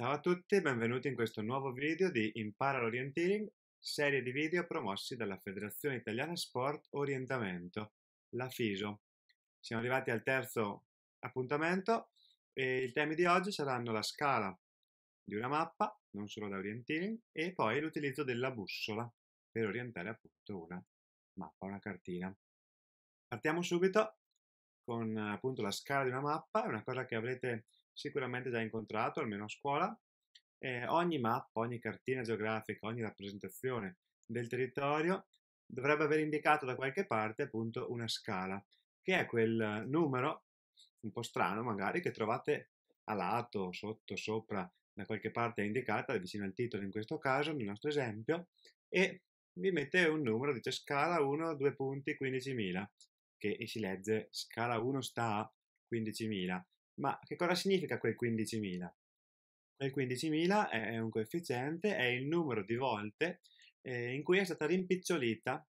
Ciao a tutti e benvenuti in questo nuovo video di Impara l'Orienteering, serie di video promossi dalla Federazione Italiana Sport Orientamento, la FISO. Siamo arrivati al terzo appuntamento e i temi di oggi saranno la scala di una mappa, non solo da orienteering, e poi l'utilizzo della bussola per orientare appunto una mappa, una cartina. Partiamo subito con appunto la scala di una mappa, è una cosa che avrete sicuramente già incontrato, almeno a scuola. Eh, ogni mappa, ogni cartina geografica, ogni rappresentazione del territorio dovrebbe aver indicato da qualche parte appunto una scala, che è quel numero, un po' strano magari, che trovate a lato, sotto, sopra, da qualche parte indicata, vicino al titolo in questo caso, nel nostro esempio, e vi mette un numero, dice scala 1, 2 punti, 15.000 che e si legge scala 1 sta a 15.000. Ma che cosa significa quel 15.000? Quel 15.000 è un coefficiente, è il numero di volte eh, in cui è stata rimpicciolita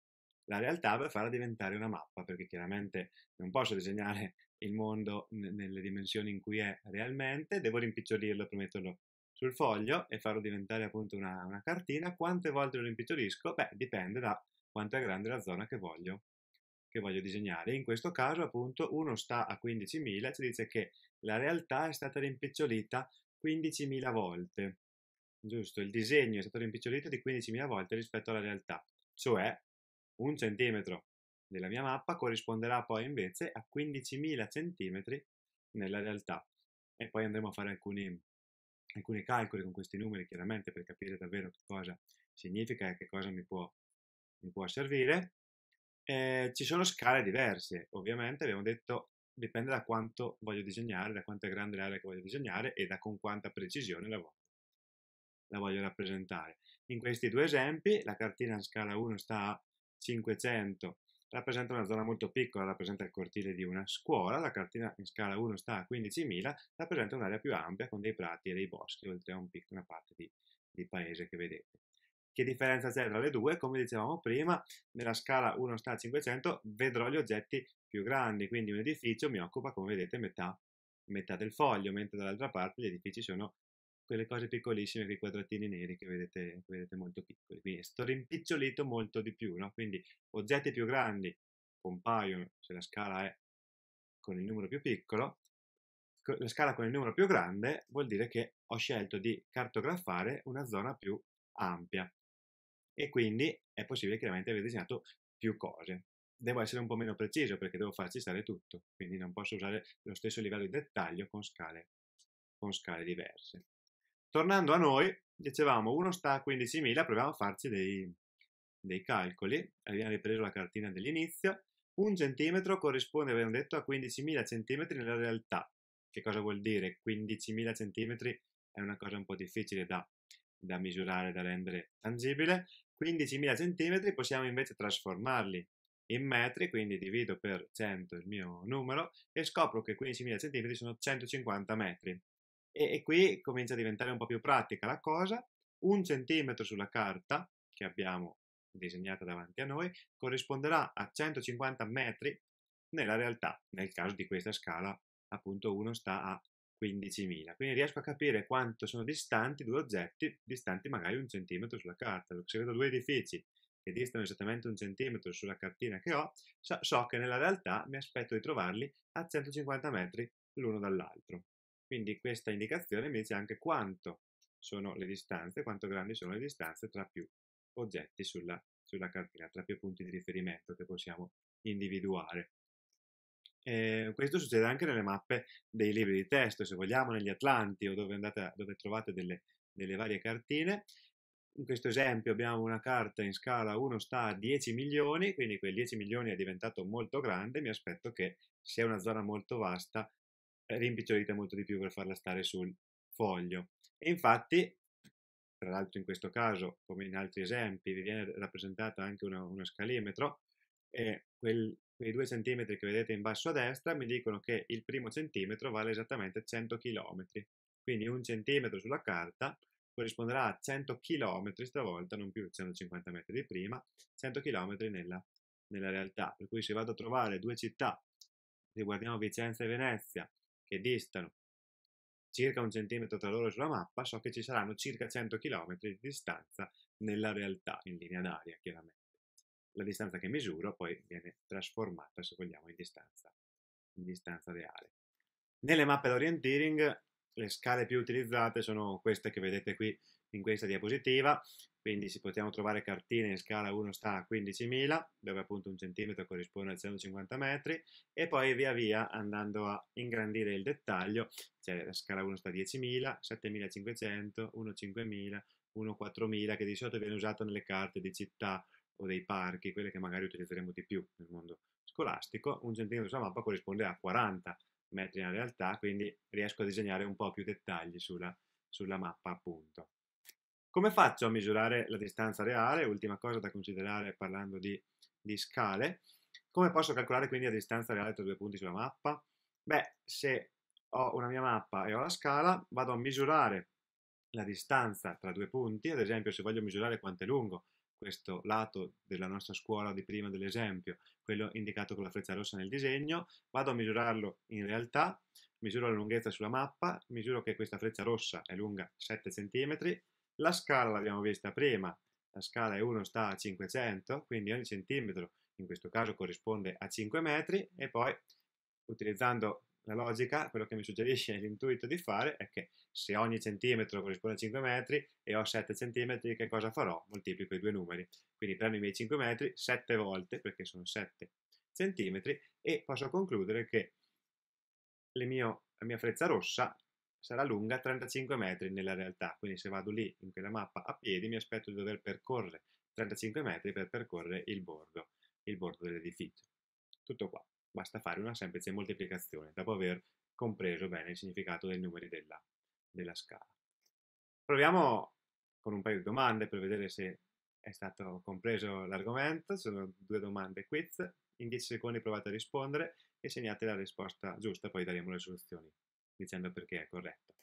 la realtà per farla diventare una mappa, perché chiaramente non posso disegnare il mondo nelle dimensioni in cui è realmente, devo rimpicciolirlo per metterlo sul foglio e farlo diventare appunto una, una cartina. Quante volte lo rimpicciolisco? Beh, dipende da quanto è grande la zona che voglio che voglio disegnare. In questo caso appunto uno sta a 15.000, ci dice che la realtà è stata rimpicciolita 15.000 volte, giusto? Il disegno è stato rimpicciolito di 15.000 volte rispetto alla realtà, cioè un centimetro della mia mappa corrisponderà poi invece a 15.000 centimetri nella realtà. E poi andremo a fare alcuni, alcuni calcoli con questi numeri, chiaramente, per capire davvero che cosa significa e che cosa mi può, mi può servire. Eh, ci sono scale diverse, ovviamente abbiamo detto dipende da quanto voglio disegnare, da quanto è grande l'area che voglio disegnare e da con quanta precisione la voglio, la voglio rappresentare. In questi due esempi la cartina in scala 1 sta a 500, rappresenta una zona molto piccola, rappresenta il cortile di una scuola, la cartina in scala 1 sta a 15.000, rappresenta un'area più ampia con dei prati e dei boschi, oltre a un pic- una parte di, di paese che vedete. Che differenza c'è tra le due? Come dicevamo prima, nella scala 1 sta a 500 vedrò gli oggetti più grandi, quindi un edificio mi occupa, come vedete, metà, metà del foglio, mentre dall'altra parte gli edifici sono quelle cose piccolissime, quei quadratini neri che vedete, che vedete molto piccoli. Quindi sto rimpicciolito molto di più, no? quindi oggetti più grandi compaiono, se la scala è con il numero più piccolo, la scala con il numero più grande vuol dire che ho scelto di cartografare una zona più ampia e quindi è possibile chiaramente aver disegnato più cose. Devo essere un po' meno preciso perché devo farci stare tutto, quindi non posso usare lo stesso livello di dettaglio con scale, con scale diverse. Tornando a noi, dicevamo uno sta a 15.000, proviamo a farci dei, dei calcoli, abbiamo ripreso la cartina dell'inizio, un centimetro corrisponde, abbiamo detto, a 15.000 centimetri nella realtà. Che cosa vuol dire? 15.000 centimetri è una cosa un po' difficile da, da misurare, da rendere tangibile, 15.000 cm possiamo invece trasformarli in metri, quindi divido per 100 il mio numero e scopro che 15.000 cm sono 150 metri. E, e, qui comincia a diventare un po' più pratica la cosa. Un centimetro sulla carta che abbiamo disegnata davanti a noi corrisponderà a 150 metri nella realtà, nel caso di questa scala appunto uno sta a 15.000. Quindi riesco a capire quanto sono distanti due oggetti, distanti magari un centimetro sulla carta. Se vedo due edifici che distano esattamente un centimetro sulla cartina che ho, so, so che nella realtà mi aspetto di trovarli a 150 metri l'uno dall'altro. Quindi questa indicazione mi dice anche quanto sono le distanze, quanto grandi sono le distanze tra più oggetti sulla, sulla cartina, tra più punti di riferimento che possiamo individuare. Eh, questo succede anche nelle mappe dei libri di testo, se vogliamo, negli Atlanti o dove, andate, dove trovate delle, delle varie cartine. In questo esempio abbiamo una carta in scala 1 sta a 10 milioni, quindi quei 10 milioni è diventato molto grande, mi aspetto che sia una zona molto vasta, eh, rimpicciolita molto di più per farla stare sul foglio. E infatti, tra l'altro in questo caso, come in altri esempi, vi viene rappresentata anche una, uno scalimetro, e quel, quei due centimetri che vedete in basso a destra mi dicono che il primo centimetro vale esattamente 100 km. Quindi un centimetro sulla carta corrisponderà a 100 km stavolta, non più 150 metri di prima, 100 km nella, nella realtà. Per cui se vado a trovare due città, se guardiamo Vicenza e Venezia, che distano circa un centimetro tra loro sulla mappa, so che ci saranno circa 100 km di distanza nella realtà, in linea d'aria chiaramente la distanza che misuro poi viene trasformata, se vogliamo, in distanza, in distanza reale. Nelle mappe d'orienteering le scale più utilizzate sono queste che vedete qui in questa diapositiva, quindi si possiamo trovare cartine in scala 1 sta a 15.000, dove appunto un centimetro corrisponde a 150 metri, e poi via via andando a ingrandire il dettaglio, cioè la scala 1 sta a 10.000, 7.500, 1.5.000, 1.4000 che di solito viene usato nelle carte di città o dei parchi, quelle che magari utilizzeremo di più nel mondo scolastico, un centimetro sulla mappa corrisponde a 40 metri in realtà, quindi riesco a disegnare un po' più dettagli sulla, sulla mappa appunto. Come faccio a misurare la distanza reale? Ultima cosa da considerare parlando di, di scale. Come posso calcolare quindi la distanza reale tra due punti sulla mappa? Beh, se ho una mia mappa e ho la scala, vado a misurare la distanza tra due punti, ad esempio se voglio misurare quanto è lungo questo lato della nostra scuola di prima dell'esempio, quello indicato con la freccia rossa nel disegno, vado a misurarlo in realtà, misuro la lunghezza sulla mappa, misuro che questa freccia rossa è lunga 7 cm, la scala l'abbiamo vista prima, la scala è 1 sta a 500, quindi ogni centimetro in questo caso corrisponde a 5 metri e poi utilizzando la logica, quello che mi suggerisce l'intuito di fare è che se ogni centimetro corrisponde a 5 metri e ho 7 centimetri, che cosa farò? Moltiplico i due numeri. Quindi prendo i miei 5 metri 7 volte, perché sono 7 centimetri, e posso concludere che mio, la mia freccia rossa sarà lunga 35 metri nella realtà. Quindi se vado lì in quella mappa a piedi mi aspetto di dover percorrere 35 metri per percorrere il bordo, il bordo dell'edificio. Tutto qua. Basta fare una semplice moltiplicazione dopo aver compreso bene il significato dei numeri della, della scala. Proviamo con un paio di domande per vedere se è stato compreso l'argomento. Sono due domande quiz. In 10 secondi provate a rispondere e segnate la risposta giusta, poi daremo le soluzioni dicendo perché è corretto.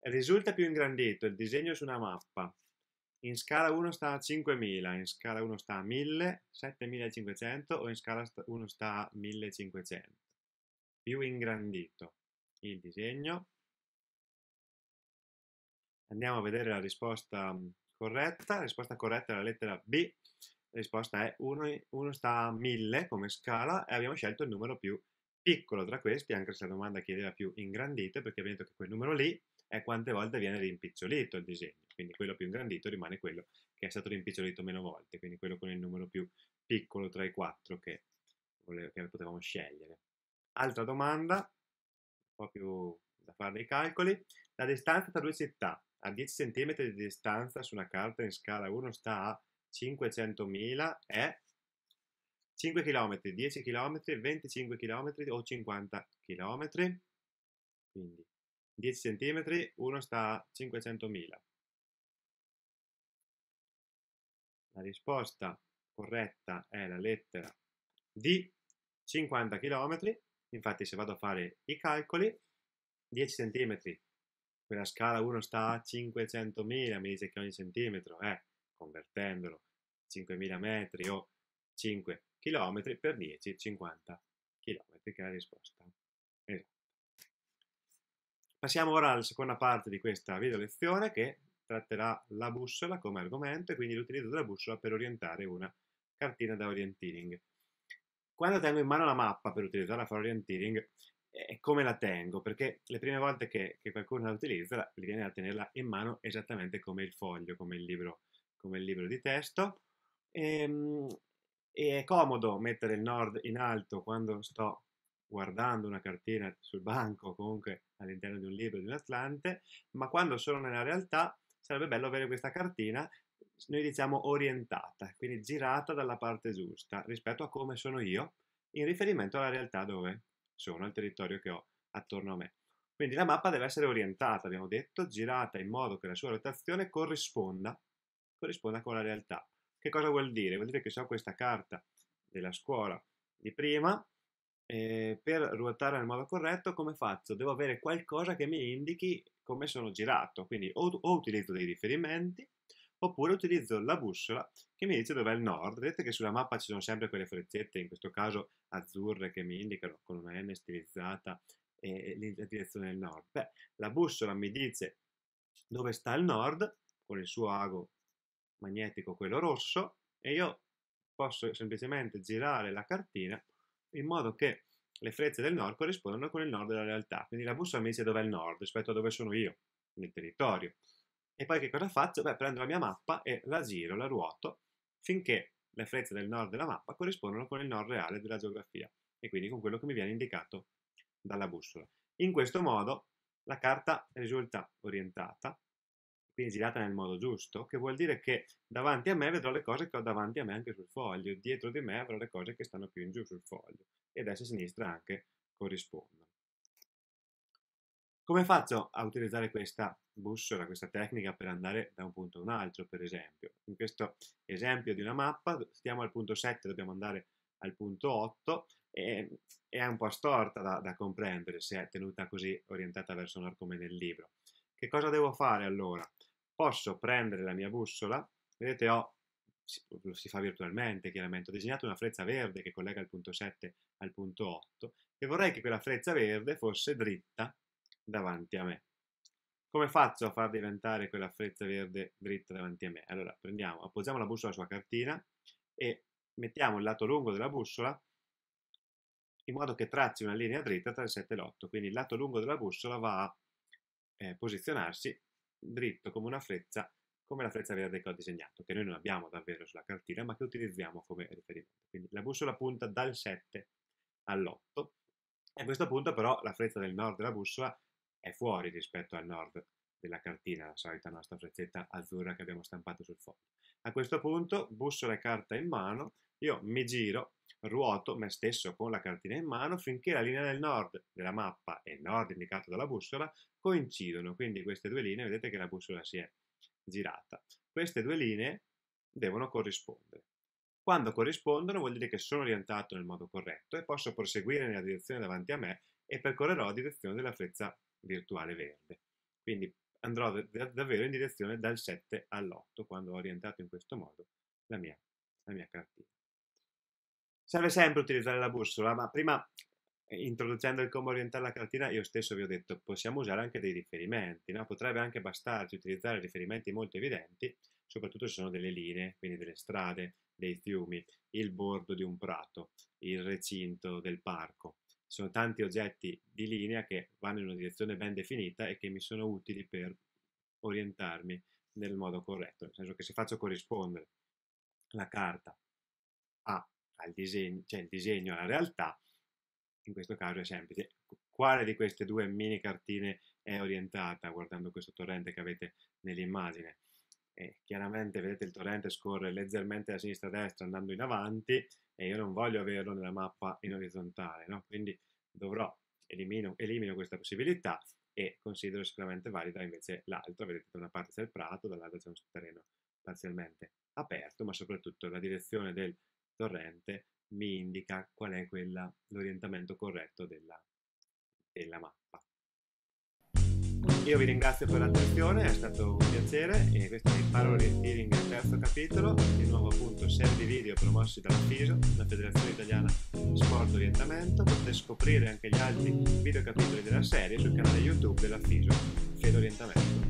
Risulta più ingrandito il disegno su una mappa in scala 1 sta a 5000, in scala 1 sta a 1000, 7500 o in scala 1 sta a 1500. Più ingrandito il disegno. Andiamo a vedere la risposta corretta. La risposta corretta è la lettera B. La risposta è 1, 1 sta a 1000 come scala e abbiamo scelto il numero più piccolo tra questi, anche se la domanda chiedeva più ingrandito, perché abbiamo detto che quel numero lì è quante volte viene rimpicciolito il disegno quindi quello più ingrandito rimane quello che è stato rimpicciolito meno volte, quindi quello con il numero più piccolo tra i quattro che, volevo, che potevamo scegliere. Altra domanda, un po' più da fare dei calcoli, la distanza tra due città a 10 cm di distanza su una carta in scala 1 sta a 500.000 è 5 km, 10 km, 25 km o 50 km. Quindi 10 cm, 1 sta a 500.000. La risposta corretta è la lettera D, 50 km. Infatti se vado a fare i calcoli, 10 cm, quella scala 1 sta a 500.000, mi dice che ogni centimetro è, convertendolo, 5.000 metri o 5 km per 10, 50 km, che è la risposta. Esatto. Passiamo ora alla seconda parte di questa video lezione che tratterà la bussola come argomento e quindi l'utilizzo della bussola per orientare una cartina da orienteering. Quando tengo in mano la mappa per utilizzarla per orienteering, eh, come la tengo? Perché le prime volte che, che qualcuno la utilizza, gli viene da tenerla in mano esattamente come il foglio, come il libro, come il libro di testo. E, ehm, e è comodo mettere il nord in alto quando sto guardando una cartina sul banco o comunque all'interno di un libro di un atlante, ma quando sono nella realtà sarebbe bello avere questa cartina, noi diciamo orientata, quindi girata dalla parte giusta rispetto a come sono io in riferimento alla realtà dove sono, al territorio che ho attorno a me. Quindi la mappa deve essere orientata, abbiamo detto, girata in modo che la sua rotazione corrisponda, corrisponda con la realtà. Che cosa vuol dire? Vuol dire che se ho questa carta della scuola di prima, eh, per ruotare nel modo corretto come faccio? Devo avere qualcosa che mi indichi come sono girato, quindi o, o utilizzo dei riferimenti oppure utilizzo la bussola che mi dice dov'è il nord. Vedete che sulla mappa ci sono sempre quelle freccette, in questo caso azzurre, che mi indicano con una N stilizzata eh, la direzione del nord. Beh, la bussola mi dice dove sta il nord, con il suo ago magnetico, quello rosso, e io posso semplicemente girare la cartina in modo che le frezze del nord corrispondano con il nord della realtà. Quindi la bussola mi dice dov'è il nord rispetto a dove sono io, nel territorio. E poi che cosa faccio? Beh, prendo la mia mappa e la giro, la ruoto, finché le frezze del nord della mappa corrispondono con il nord reale della geografia e quindi con quello che mi viene indicato dalla bussola. In questo modo la carta risulta orientata quindi girata nel modo giusto, che vuol dire che davanti a me vedrò le cose che ho davanti a me anche sul foglio, dietro di me avrò le cose che stanno più in giù sul foglio e destra e sinistra anche corrispondono. Come faccio a utilizzare questa bussola, questa tecnica per andare da un punto a un altro, per esempio? In questo esempio di una mappa, stiamo al punto 7, dobbiamo andare al punto 8 e è un po' storta da, da comprendere se è tenuta così orientata verso nord come nel libro. Che cosa devo fare allora? posso prendere la mia bussola, vedete ho, lo si fa virtualmente chiaramente, ho disegnato una freccia verde che collega il punto 7 al punto 8 e vorrei che quella freccia verde fosse dritta davanti a me. Come faccio a far diventare quella freccia verde dritta davanti a me? Allora prendiamo, appoggiamo la bussola sulla cartina e mettiamo il lato lungo della bussola in modo che tracci una linea dritta tra il 7 e l'8, quindi il lato lungo della bussola va a eh, posizionarsi dritto come una freccia, come la freccia verde che ho disegnato, che noi non abbiamo davvero sulla cartina, ma che utilizziamo come riferimento. Quindi la bussola punta dal 7 all'8, a questo punto però la freccia del nord della bussola è fuori rispetto al nord della cartina, la solita nostra freccetta azzurra che abbiamo stampato sul foglio. A questo punto bussola e carta in mano, io mi giro, ruoto me stesso con la cartina in mano finché la linea del nord della mappa e il nord indicato dalla bussola coincidono. Quindi queste due linee, vedete che la bussola si è girata. Queste due linee devono corrispondere. Quando corrispondono vuol dire che sono orientato nel modo corretto e posso proseguire nella direzione davanti a me e percorrerò la direzione della freccia virtuale verde. Quindi andrò davvero in direzione dal 7 all'8 quando ho orientato in questo modo la mia, la mia cartina serve sempre utilizzare la bussola, ma prima eh, introducendo il come orientare la cartina io stesso vi ho detto possiamo usare anche dei riferimenti, no? potrebbe anche bastarci utilizzare riferimenti molto evidenti, soprattutto se sono delle linee, quindi delle strade, dei fiumi, il bordo di un prato, il recinto del parco. Ci Sono tanti oggetti di linea che vanno in una direzione ben definita e che mi sono utili per orientarmi nel modo corretto, nel senso che se faccio corrispondere la carta a al disegno, cioè il disegno alla realtà, in questo caso è semplice. Quale di queste due mini cartine è orientata guardando questo torrente che avete nell'immagine? E eh, chiaramente vedete il torrente scorre leggermente da sinistra a destra andando in avanti e io non voglio averlo nella mappa in orizzontale, no? quindi dovrò elimino, elimino questa possibilità e considero sicuramente valida invece l'altra, vedete da una parte c'è il prato, dall'altra c'è un terreno parzialmente aperto, ma soprattutto la direzione del torrente mi indica qual è l'orientamento corretto della, della mappa. Io vi ringrazio per l'attenzione, è stato un piacere e questo è il Parole Healing terzo capitolo, di nuovo appunto serie di video promossi dalla FISO, la Federazione Italiana Sport Orientamento, potete scoprire anche gli altri videocapitoli della serie sul canale YouTube della FISO Fede Orientamento.